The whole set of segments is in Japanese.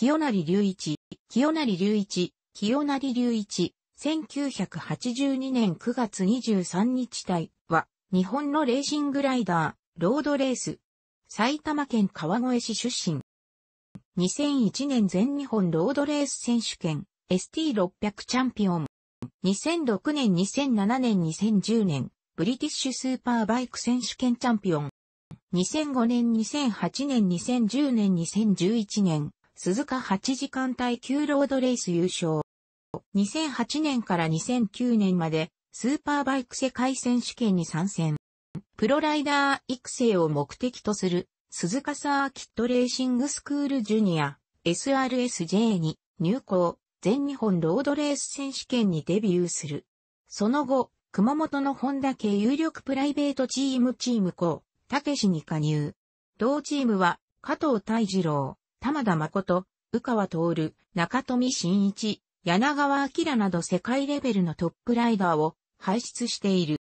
清成隆一、清成隆一、清成隆一、1982年9月23日体は、日本のレーシングライダー、ロードレース、埼玉県川越市出身。2001年全日本ロードレース選手権 ST600 チャンピオン。2006年、2007年、2010年、ブリティッシュスーパーバイク選手権チャンピオン。2005年、2008年、2010年、2011年、鈴鹿8時間耐久ロードレース優勝。2008年から2009年までスーパーバイク世界選手権に参戦。プロライダー育成を目的とする鈴鹿サーキットレーシングスクールジュニア SRSJ に入校、全日本ロードレース選手権にデビューする。その後、熊本の本田家有力プライベートチームチーム校、たけしに加入。同チームは加藤大二郎、玉田誠、宇川徹、中富真一、柳川明など世界レベルのトップライダーを輩出している。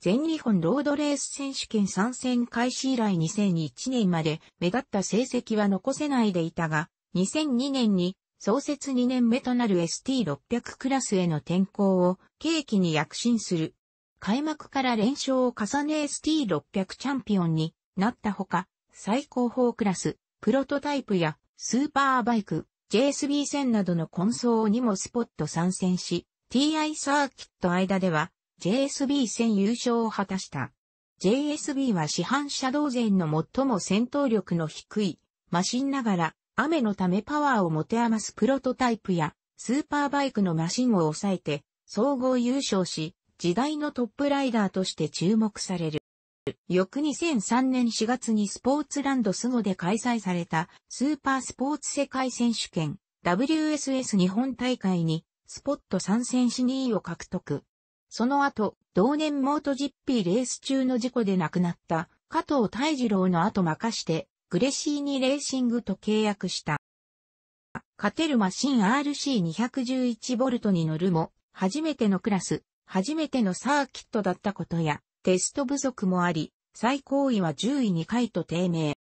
全日本ロードレース選手権参戦開始以来2001年まで目立った成績は残せないでいたが、2002年に創設2年目となる ST600 クラスへの転向を契機に躍進する。開幕から連勝を重ね ST600 チャンピオンになったほか、最高峰クラスプロトタイプやスーパーバイク、JSB1000 などのコンソーにもスポット参戦し、TI サーキット間では JSB1000 優勝を果たした。JSB は市販車同然の最も戦闘力の低いマシンながら雨のためパワーを持て余すプロトタイプやスーパーバイクのマシンを抑えて総合優勝し時代のトップライダーとして注目される。翌2003年4月にスポーツランドスゴで開催されたスーパースポーツ世界選手権 WSS 日本大会にスポット参戦し2位を獲得。その後、同年モートジッピーレース中の事故で亡くなった加藤泰二郎の後任して、グレシーニレーシングと契約した。勝てるマシン RC211 ボルトに乗るも、初めてのクラス、初めてのサーキットだったことや、テスト不足もあり、最高位は10位2回と低迷。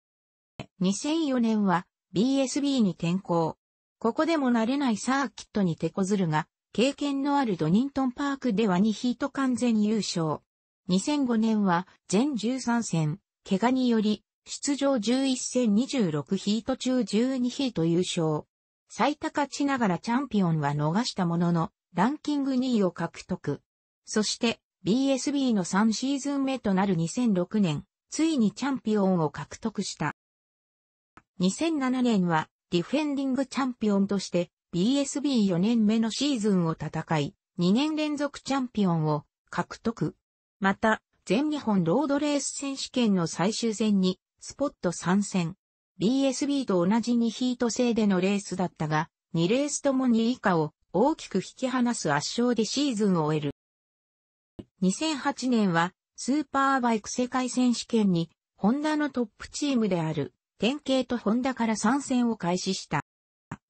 2004年は BSB に転向。ここでも慣れないサーキットに手こずるが、経験のあるドニントンパークでは2ヒート完全優勝。2005年は全13戦、怪我により、出場11戦26ヒート中12ヒート優勝。最多勝ちながらチャンピオンは逃したものの、ランキング2位を獲得。そして、BSB の3シーズン目となる2006年、ついにチャンピオンを獲得した。2007年はディフェンディングチャンピオンとして BSB4 年目のシーズンを戦い、2年連続チャンピオンを獲得。また、全日本ロードレース選手権の最終戦にスポット参戦。BSB と同じ2ヒート制でのレースだったが、2レースとも2以下を大きく引き離す圧勝でシーズンを終える。2008年はスーパーバイク世界選手権にホンダのトップチームである典型とホンダから参戦を開始した。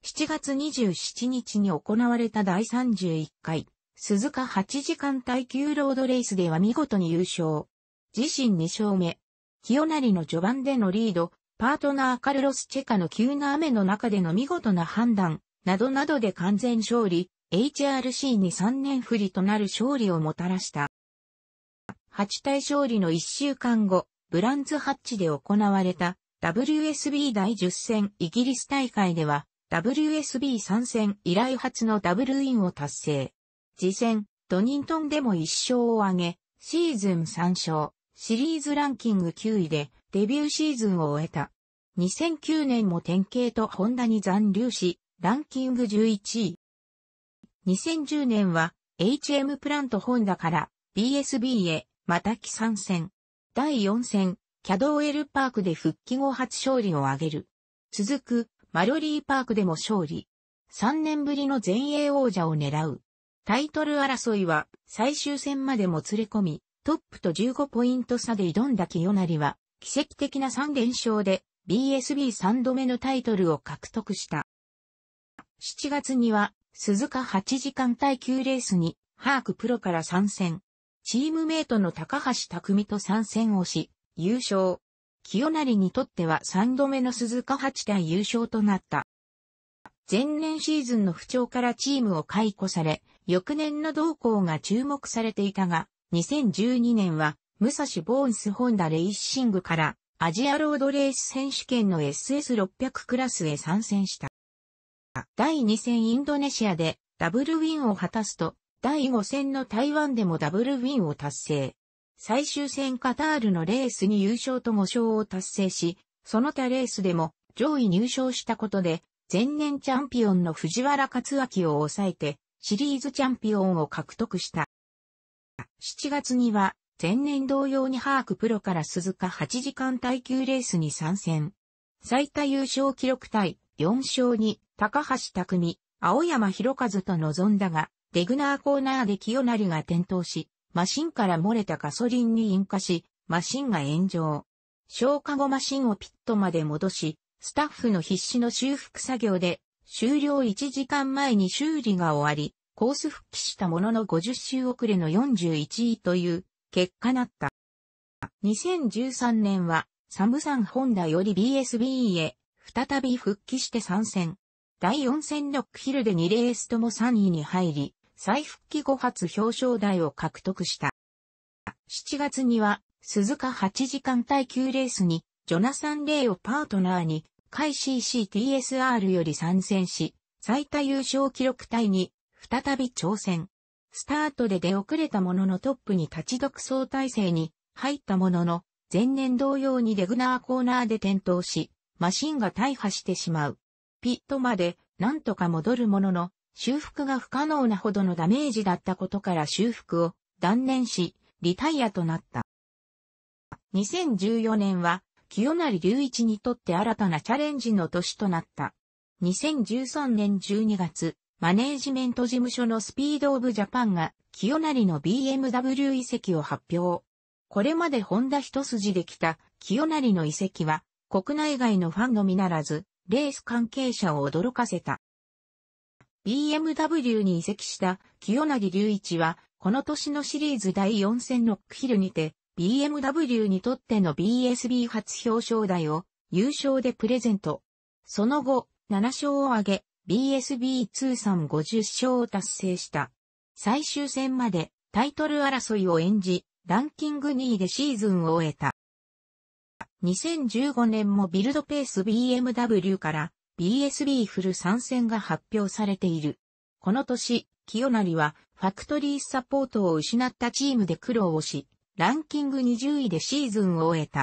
7月27日に行われた第31回鈴鹿8時間耐久ロードレースでは見事に優勝。自身2勝目。清成の序盤でのリード、パートナーカルロス・チェカの急な雨の中での見事な判断、などなどで完全勝利、HRC に3年振りとなる勝利をもたらした。八対勝利の1週間後、ブランズハッチで行われた WSB 第10戦イギリス大会では WSB 参戦以来初のダブルインを達成。次戦、ドニントンでも1勝を挙げ、シーズン3勝、シリーズランキング9位でデビューシーズンを終えた。2009年も典型とホンダに残留し、ランキング11位。2010年は HM プラントホンダから BSB へまた帰参戦。第4戦、キャドウェルパークで復帰後初勝利を挙げる。続く、マロリーパークでも勝利。3年ぶりの全英王者を狙う。タイトル争いは最終戦までもつれ込み、トップと15ポイント差で挑んだ清成は、奇跡的な3連勝で BSB3 度目のタイトルを獲得した。7月には、鈴鹿8時間耐久レースに、ハークプロから参戦。チームメイトの高橋匠と参戦をし、優勝。清成にとっては3度目の鈴鹿八対優勝となった。前年シーズンの不調からチームを解雇され、翌年の動向が注目されていたが、2012年は、武蔵ボーンスホンダレイッシングからアジアロードレース選手権の SS600 クラスへ参戦した。第2戦インドネシアでダブルウィンを果たすと、第5戦の台湾でもダブルウィンを達成。最終戦カタールのレースに優勝と5勝を達成し、その他レースでも上位入賞したことで、前年チャンピオンの藤原克明を抑えて、シリーズチャンピオンを獲得した。7月には、前年同様にハークプロから鈴鹿8時間耐久レースに参戦。最多優勝記録対4勝に高橋匠、青山博和と臨んだが、デグナーコーナーで清成が転倒し、マシンから漏れたガソリンに引火し、マシンが炎上。消火後マシンをピットまで戻し、スタッフの必死の修復作業で、終了1時間前に修理が終わり、コース復帰したものの50周遅れの41位という結果なった。2013年は、サムサンホンダより BSB へ、再び復帰して参戦。第4戦ロックヒルで2レースとも3位に入り、再復帰後発表彰台を獲得した。7月には、鈴鹿8時間耐久レースに、ジョナサン・レイをパートナーに、海 CCTSR より参戦し、最多優勝記録隊に、再び挑戦。スタートで出遅れたもののトップに立ち独走体制に入ったものの、前年同様にレグナーコーナーで転倒し、マシンが大破してしまう。ピットまでなんとか戻るものの、修復が不可能なほどのダメージだったことから修復を断念し、リタイアとなった。2014年は、清成隆一にとって新たなチャレンジの年となった。2013年12月、マネージメント事務所のスピードオブジャパンが、清成の BMW 遺跡を発表。これまでホンダ一筋できた清成の遺跡は、国内外のファンのみならず、レース関係者を驚かせた。BMW に移籍した清成隆一は、この年のシリーズ第4戦のックヒルにて、BMW にとっての BSB 初表彰台を優勝でプレゼント。その後、7勝を挙げ、BSB 通算50勝を達成した。最終戦までタイトル争いを演じ、ランキング2位でシーズンを終えた。2015年もビルドペース BMW から BSB フル参戦が発表されている。この年、清成はファクトリーサポートを失ったチームで苦労をし、ランキング20位でシーズンを終えた。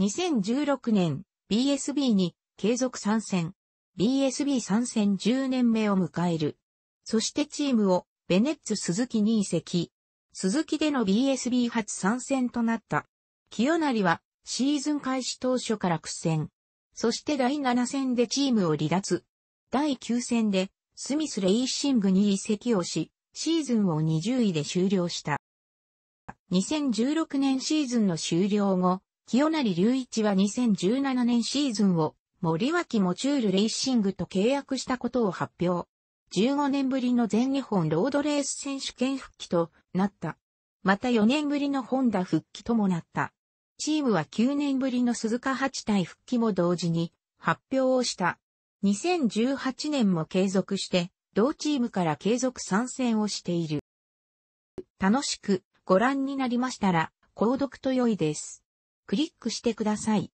2016年、BSB に継続参戦。BSB 参戦10年目を迎える。そしてチームをベネッツ鈴木に移籍。鈴木での BSB 初参戦となった。清成はシーズン開始当初から苦戦。そして第7戦でチームを離脱。第9戦でスミスレイシングに移籍をし、シーズンを20位で終了した。2016年シーズンの終了後、清成隆一は2017年シーズンを森脇モチュールレイシングと契約したことを発表。15年ぶりの全日本ロードレース選手権復帰となった。また4年ぶりのホンダ復帰ともなった。チームは9年ぶりの鈴鹿八体復帰も同時に発表をした。2018年も継続して、同チームから継続参戦をしている。楽しくご覧になりましたら、購読と良いです。クリックしてください。